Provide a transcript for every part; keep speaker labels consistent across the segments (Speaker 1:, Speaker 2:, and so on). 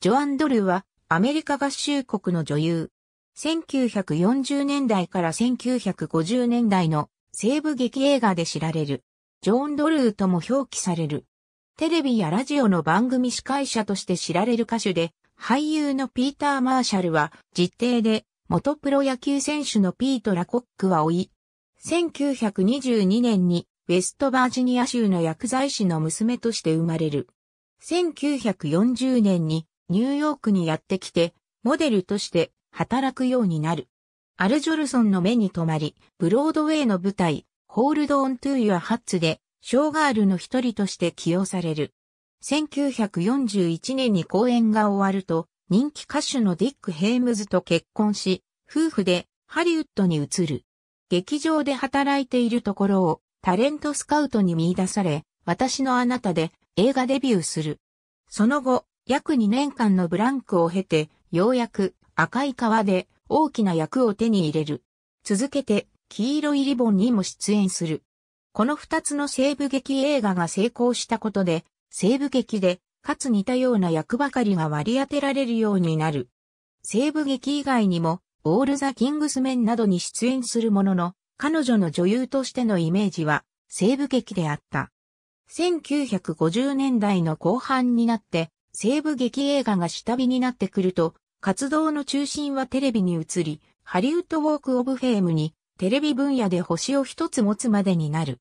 Speaker 1: ジョアン・ドルはアメリカ合衆国の女優。1940年代から1950年代の西部劇映画で知られる。ジョーン・ドルーとも表記される。テレビやラジオの番組司会者として知られる歌手で、俳優のピーター・マーシャルは実定で元プロ野球選手のピート・ラコックは追い、1922年にウェストバージニア州の薬剤師の娘として生まれる。1940年にニューヨークにやってきて、モデルとして働くようになる。アル・ジョルソンの目に留まり、ブロードウェイの舞台、ホールド・オン・トゥー・ユア・ハッツで、ショーガールの一人として起用される。1941年に公演が終わると、人気歌手のディック・ヘイムズと結婚し、夫婦でハリウッドに移る。劇場で働いているところをタレントスカウトに見出され、私のあなたで映画デビューする。その後、約2年間のブランクを経て、ようやく赤い皮で大きな役を手に入れる。続けて、黄色いリボンにも出演する。この二つの西部劇映画が成功したことで、西部劇で、かつ似たような役ばかりが割り当てられるようになる。西部劇以外にも、オールザ・キングスメンなどに出演するものの、彼女の女優としてのイメージは、西部劇であった。1950年代の後半になって、西部劇映画が下火になってくると、活動の中心はテレビに移り、ハリウッドウォーク・オブ・フェームにテレビ分野で星を一つ持つまでになる。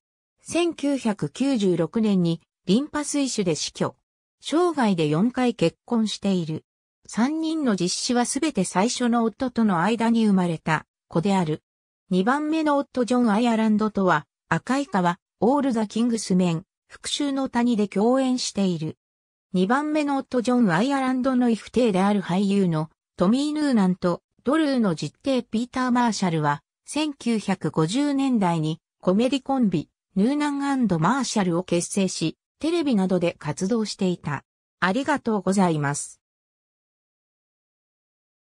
Speaker 1: 1996年にリンパ水腫で死去。生涯で4回結婚している。3人の実子はすべて最初の夫との間に生まれた子である。2番目の夫ジョン・アイアランドとは、赤い川、オール・ザ・キングスメン、復讐の谷で共演している。2番目の夫ジョン・アイアランドの異父イである俳優のトミー・ヌーナンとドルーの実弟ピーター・マーシャルは1950年代にコメディコンビヌーナンマーシャルを結成しテレビなどで活動していた。ありがとうございます。